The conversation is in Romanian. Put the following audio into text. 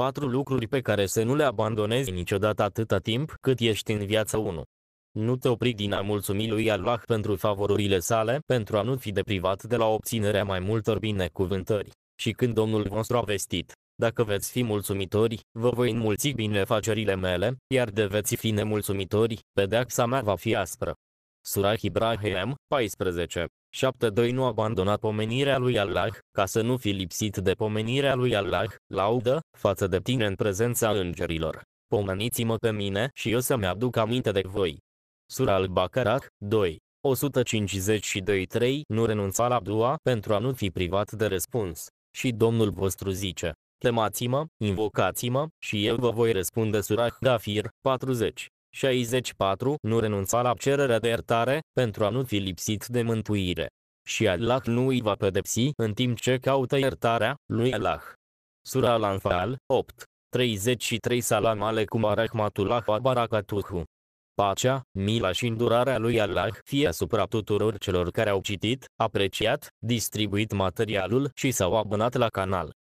Patru lucruri pe care să nu le abandonezi niciodată atâta timp cât ești în viață 1. Nu te opri din a mulțumi lui Allah pentru favorurile sale, pentru a nu fi deprivat de la obținerea mai multor binecuvântări. Și când Domnul vostru a vestit, dacă veți fi mulțumitori, vă voi înmulți binefacerile mele, iar de veți fi nemulțumitori, pedeapsa mea va fi aspră. Surah Ibrahim, 14 7.2 Nu abandonat pomenirea lui Allah, ca să nu fi lipsit de pomenirea lui Allah, laudă, față de tine în prezența îngerilor. Pomeniți-mă pe mine și eu să-mi aduc aminte de voi. Sura al-Baqarah, 2. 152.3 Nu renunța la dua pentru a nu fi privat de răspuns. Și Domnul vostru zice, chemați-mă, invocați-mă, și eu vă voi răspunde surah Gafir, 40. 64. Nu renunța la cererea de iertare, pentru a nu fi lipsit de mântuire. Și Allah nu îi va pedepsi în timp ce caută iertarea lui Allah. Sura Al-Anfal, 8. 33 Salam alecum arahmatullah wa barakatuhu. Pacea, mila și îndurarea lui Allah fie asupra tuturor celor care au citit, apreciat, distribuit materialul și s-au abonat la canal.